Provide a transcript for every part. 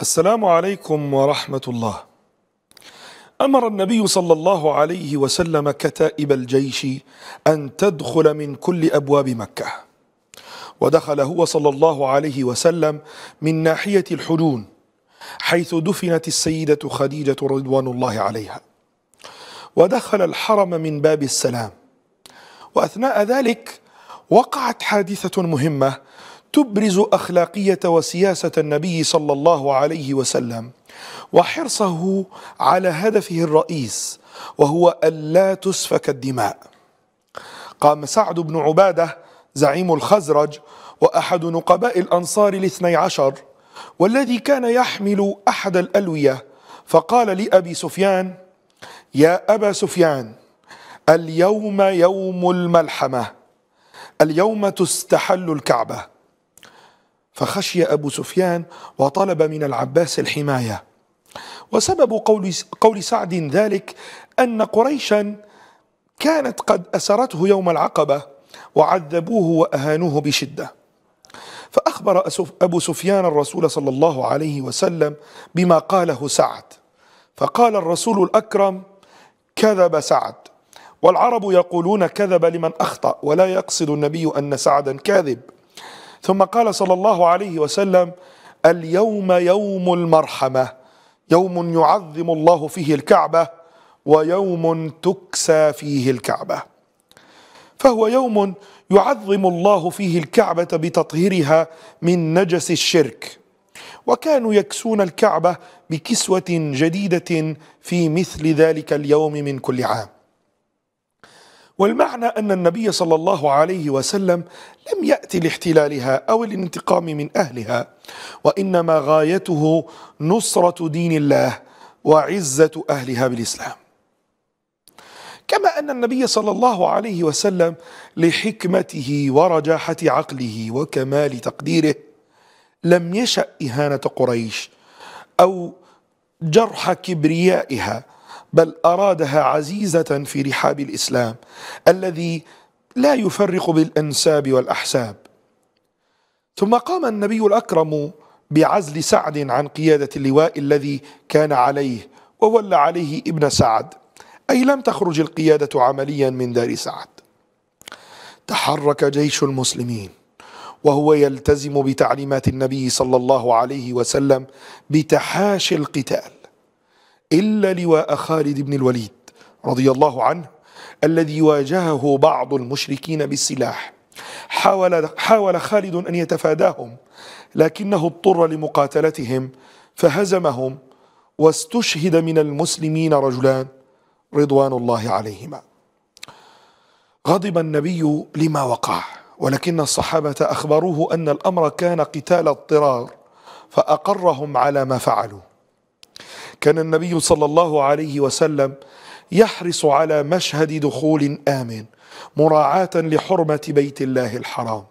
السلام عليكم ورحمة الله أمر النبي صلى الله عليه وسلم كتائب الجيش أن تدخل من كل أبواب مكة ودخل هو صلى الله عليه وسلم من ناحية الحجون حيث دفنت السيدة خديجة رضوان الله عليها ودخل الحرم من باب السلام وأثناء ذلك وقعت حادثة مهمة تبرز اخلاقيه وسياسه النبي صلى الله عليه وسلم وحرصه على هدفه الرئيس وهو الا تسفك الدماء قام سعد بن عباده زعيم الخزرج واحد نقباء الانصار الاثني عشر والذي كان يحمل احد الالويه فقال لابي سفيان يا ابا سفيان اليوم يوم الملحمه اليوم تستحل الكعبه فخشي أبو سفيان وطلب من العباس الحماية وسبب قول, قول سعد ذلك أن قريشا كانت قد أسرته يوم العقبة وعذبوه وأهانوه بشدة فأخبر أبو سفيان الرسول صلى الله عليه وسلم بما قاله سعد فقال الرسول الأكرم كذب سعد والعرب يقولون كذب لمن أخطأ ولا يقصد النبي أن سعدا كاذب ثم قال صلى الله عليه وسلم اليوم يوم المرحمة يوم يعظم الله فيه الكعبة ويوم تكسى فيه الكعبة فهو يوم يعظم الله فيه الكعبة بتطهيرها من نجس الشرك وكانوا يكسون الكعبة بكسوة جديدة في مثل ذلك اليوم من كل عام والمعنى أن النبي صلى الله عليه وسلم لم يأتي لاحتلالها أو الانتقام من أهلها وإنما غايته نصرة دين الله وعزة أهلها بالإسلام كما أن النبي صلى الله عليه وسلم لحكمته ورجاحة عقله وكمال تقديره لم يشأ إهانة قريش أو جرح كبريائها بل أرادها عزيزة في رحاب الإسلام الذي لا يفرق بالأنساب والأحساب ثم قام النبي الأكرم بعزل سعد عن قيادة اللواء الذي كان عليه وولى عليه ابن سعد أي لم تخرج القيادة عمليا من دار سعد تحرك جيش المسلمين وهو يلتزم بتعليمات النبي صلى الله عليه وسلم بتحاشي القتال إلا لواء خالد بن الوليد رضي الله عنه الذي واجهه بعض المشركين بالسلاح حاول, حاول خالد أن يتفاداهم لكنه اضطر لمقاتلتهم فهزمهم واستشهد من المسلمين رجلان رضوان الله عليهما غضب النبي لما وقع ولكن الصحابة أخبروه أن الأمر كان قتال اضطرار فأقرهم على ما فعلوا كان النبي صلى الله عليه وسلم يحرص على مشهد دخول آمن مراعاة لحرمة بيت الله الحرام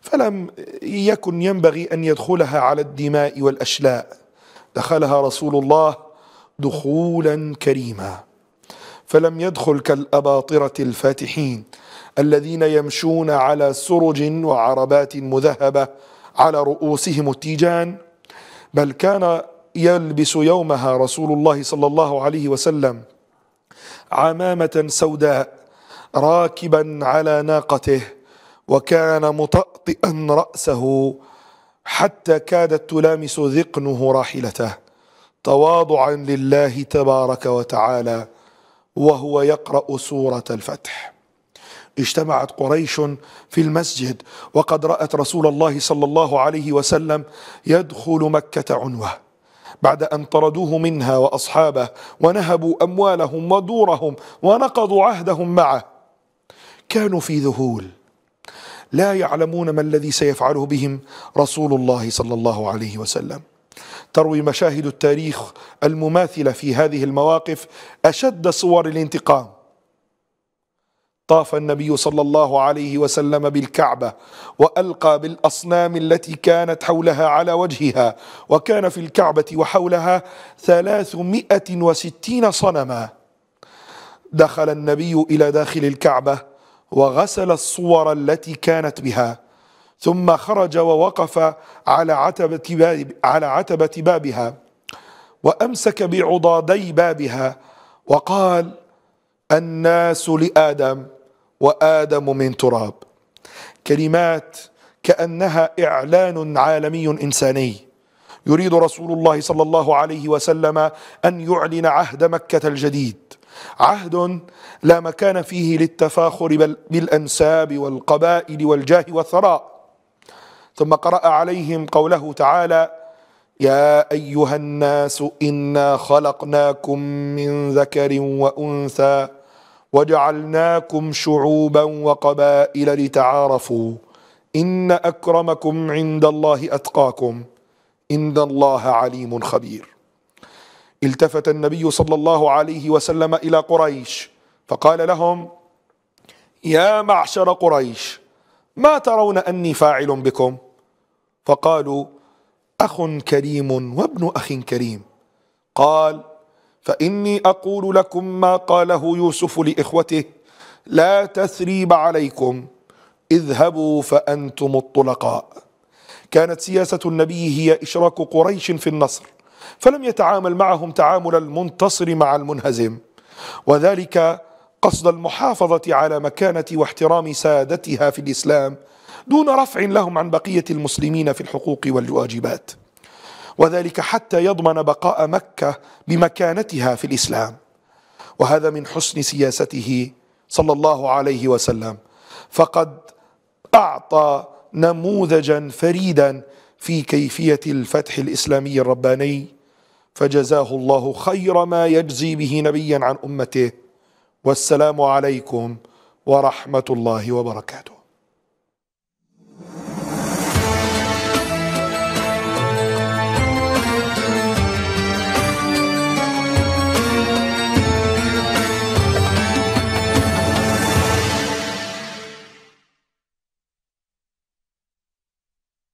فلم يكن ينبغي أن يدخلها على الدماء والأشلاء دخلها رسول الله دخولا كريما فلم يدخل كالأباطرة الفاتحين الذين يمشون على سرج وعربات مذهبة على رؤوسهم التيجان بل كان يلبس يومها رسول الله صلى الله عليه وسلم عمامة سوداء راكبا على ناقته وكان مطأطئا رأسه حتى كادت تلامس ذقنه راحلته تواضعا لله تبارك وتعالى وهو يقرأ سورة الفتح اجتمعت قريش في المسجد وقد رأت رسول الله صلى الله عليه وسلم يدخل مكة عنوه بعد أن طردوه منها وأصحابه ونهبوا أموالهم ودورهم ونقضوا عهدهم معه كانوا في ذهول لا يعلمون ما الذي سيفعله بهم رسول الله صلى الله عليه وسلم تروي مشاهد التاريخ المماثلة في هذه المواقف أشد صور الانتقام طاف النبي صلى الله عليه وسلم بالكعبة وألقى بالأصنام التي كانت حولها على وجهها وكان في الكعبة وحولها ثلاثمائة وستين صنما دخل النبي إلى داخل الكعبة وغسل الصور التي كانت بها ثم خرج ووقف على عتبة, باب على عتبة بابها وأمسك بعضادي بابها وقال الناس لآدم وادم من تراب كلمات كانها اعلان عالمي انساني يريد رسول الله صلى الله عليه وسلم ان يعلن عهد مكه الجديد عهد لا مكان فيه للتفاخر بل بالانساب والقبائل والجاه والثراء ثم قرا عليهم قوله تعالى يا ايها الناس انا خلقناكم من ذكر وانثى وجعلناكم شعوبا وقبائل لتعارفوا إن أكرمكم عند الله أتقاكم إن الله عليم خبير التفت النبي صلى الله عليه وسلم إلى قريش فقال لهم يا معشر قريش ما ترون أني فاعل بكم فقالوا أخ كريم وابن أخ كريم قال فاني اقول لكم ما قاله يوسف لاخوته لا تثريب عليكم اذهبوا فانتم الطلقاء كانت سياسه النبي هي اشراك قريش في النصر فلم يتعامل معهم تعامل المنتصر مع المنهزم وذلك قصد المحافظه على مكانه واحترام سادتها في الاسلام دون رفع لهم عن بقيه المسلمين في الحقوق والواجبات وذلك حتى يضمن بقاء مكة بمكانتها في الإسلام وهذا من حسن سياسته صلى الله عليه وسلم فقد أعطى نموذجا فريدا في كيفية الفتح الإسلامي الرباني فجزاه الله خير ما يجزي به نبيا عن أمته والسلام عليكم ورحمة الله وبركاته